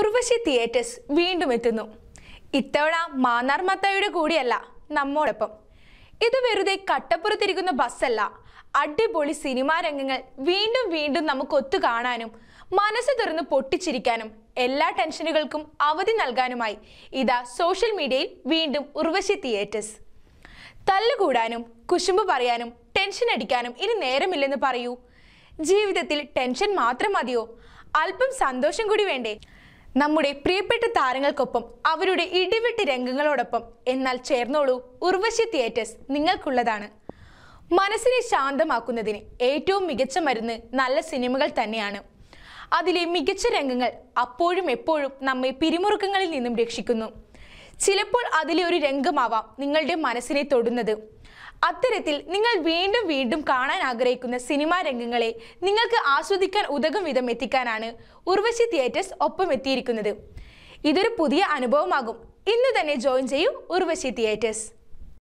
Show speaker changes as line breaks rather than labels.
Urvashi theatres വീണ്ടും എത്തുന്നു ഇത്തവണ മാന്നാർ മത്തായുടെ കൂടിയല്ല നമ്മോടൊപ്പം ഇത് വെറുതെ കട്ടപ്പുറത്തിരിക്കുന്ന ബസ്സല്ല അടിപൊളി സിനിമാ രംഗങ്ങൾ വീണ്ടും വീണ്ടും നമുക്ക് ഒത്തു കാണാനും മനസ്സ് തുറന്ന് പൊട്ടിച്ചിരിക്കാനും എല്ലാ ടെൻഷനുകൾക്കും അവധി നൽകാനുമായി ഇതാ സോഷ്യൽ മീഡിയയിൽ വീണ്ടും ഉർവശി തിയേറ്റേഴ്സ് തല്ലുകൂടാനും കുശുമ്പ് പറയാനും ടെൻഷൻ അടിക്കാനും ഇനി നേരമില്ലെന്ന് പറയൂ ജീവിതത്തിൽ ടെൻഷൻ മാത്രം മതിയോ അല്പം സന്തോഷം കൂടി വേണ്ടേ നമ്മുടെ പ്രിയപ്പെട്ട താരങ്ങൾക്കൊപ്പം അവരുടെ ഇടിവിട്ട് രംഗങ്ങളോടൊപ്പം എന്നാൽ ചേർന്നോളൂ ഉർവശി തിയേറ്റേഴ്സ് നിങ്ങൾക്കുള്ളതാണ് മനസ്സിനെ ശാന്തമാക്കുന്നതിന് ഏറ്റവും മികച്ച മരുന്ന് നല്ല സിനിമകൾ തന്നെയാണ് അതിലെ മികച്ച രംഗങ്ങൾ അപ്പോഴും എപ്പോഴും നമ്മെ പിരിമുറുക്കങ്ങളിൽ നിന്നും രക്ഷിക്കുന്നു ചിലപ്പോൾ അതിലെ ഒരു രംഗമാവാം നിങ്ങളുടെ മനസ്സിനെ തൊടുന്നത് അത്തരത്തിൽ നിങ്ങൾ വീണ്ടും വീണ്ടും കാണാൻ ആഗ്രഹിക്കുന്ന സിനിമാ രംഗങ്ങളെ നിങ്ങൾക്ക് ആസ്വദിക്കാൻ ഉതകും വിധം എത്തിക്കാനാണ് ഉർവശി തിയേറ്റേഴ്സ് ഒപ്പം എത്തിയിരിക്കുന്നത് ഇതൊരു പുതിയ അനുഭവമാകും ഇന്ന് തന്നെ ജോയിൻ ചെയ്യൂ ഉർവശി തിയേറ്റേഴ്സ്